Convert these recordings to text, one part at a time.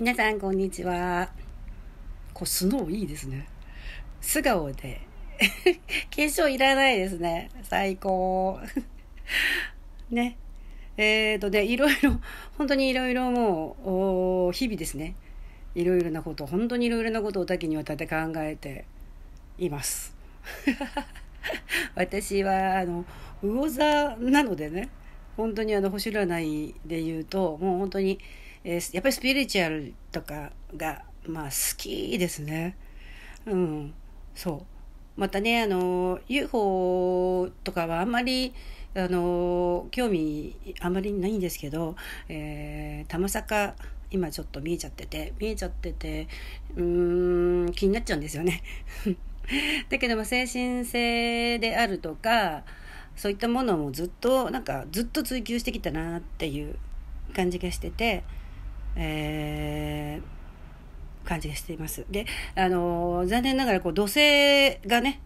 皆さんこんにちはこうスノーいいですね素顔で 化粧いらないですね最高 ねえーとねいろいろ本当にいろいろもう日々ですねいろいろなこと本当にいろいろなことを多岐にわたって考えています 私はあの魚座なのでね本当にあの星占いで言うともう本当にえー、やっぱりスピリチュアルとかが、まあ、好きですね。うん、そう。またね、あの、UFO とかはあんまり、あの、興味あんまりないんですけど、えー、さ坂、今ちょっと見えちゃってて、見えちゃってて、うーん、気になっちゃうんですよね。だけども精神性であるとかそういったものもずっとなんかずっと追求してきたなっていう感じがしててえー、感じがしています。で、あの残念ながらこう土星がね、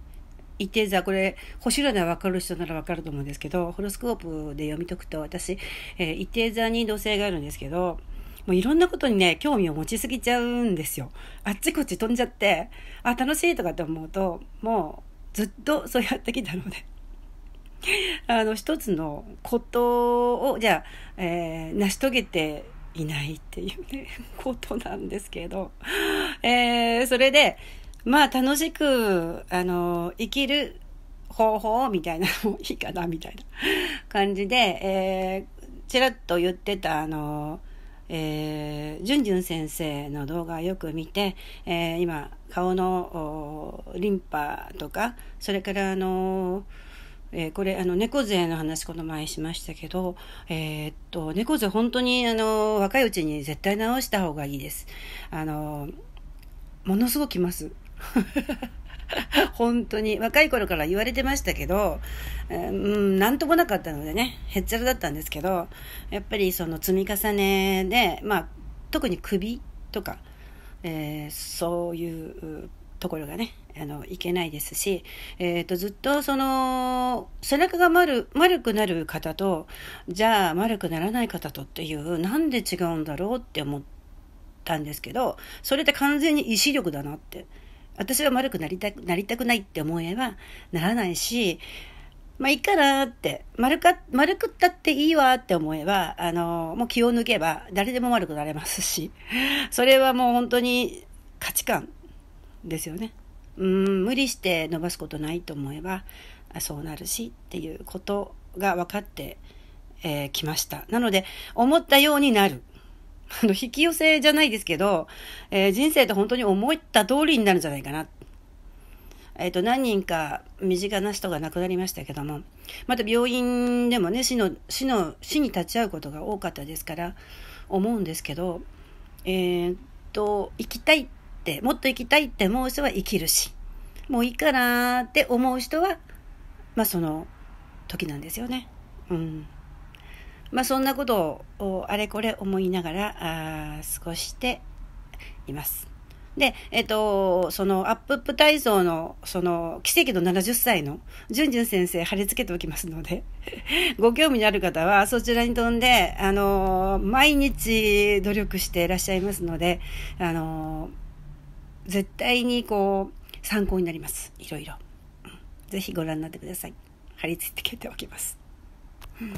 一定座、これ、星占い分かる人なら分かると思うんですけど、ホロスコープで読み解くと、私、えー、一定座に土星があるんですけど、もういろんなことにね、興味を持ちすぎちゃうんですよ。あっちこっち飛んじゃって、あ、楽しいとかって思うと、もうずっとそうやってきたので あの、一つのことを、じゃあ、えー、成し遂げていないっていうね、ことなんですけど。えー、それで、まあ楽しく、あの、生きる方法みたいなのもいいかな、みたいな感じで、えー、ちらっと言ってた、あの、えー、じゅんじゅん先生の動画よく見て、えー、今、顔のリンパとか、それからあのーえー、これあの猫背の話この前しましたけど、えー、っと猫背本当にあの若いうちに絶対治した方がいいです。あのものすごくきます。本当に若い頃から言われてましたけど、うん、なんともなかったのでねへっちゃらだったんですけどやっぱりその積み重ねで、まあ、特に首とか、えー、そういうところがねあのいけないですし、えーと、ずっとその背中が丸丸くなる方とじゃあ丸くならない方とっていうなんで違うんだろうって思ったんですけどそれって完全に意志力だなって私は丸くなりたくなりたくないって思えばならないしまあいいかなって丸か丸くったっていいわって思えばあのもう気を抜けば誰でも丸くなれますしそれはもう本当に価値観ですよね。うん無理して伸ばすことないと思えばそうなるしっていうことが分かってき、えー、ました。なので思ったようになる。あの引き寄せじゃないですけど、えー、人生って本当に思った通りになるんじゃないかな。えっ、ー、と何人か身近な人が亡くなりましたけどもまた病院でもね死の死の死に立ち会うことが多かったですから思うんですけどえっ、と生きたいっ、もっと生きたいって思う人は生きるし、もういいかなって思う人は、まあその時なんですよね。うん。まあそんなことをあれこれ思いながら、あ過ごしています。で、えっと、そのアップップ体操の、その奇跡の70歳のじゅんじゅん先生貼り付けておきますので、ご興味のある方はそちらに飛んで、あの、毎日努力していらっしゃいますので、あの、絶対にこう参考になりますいろいろ、うん、ぜひご覧になってください貼り付けておきます、うん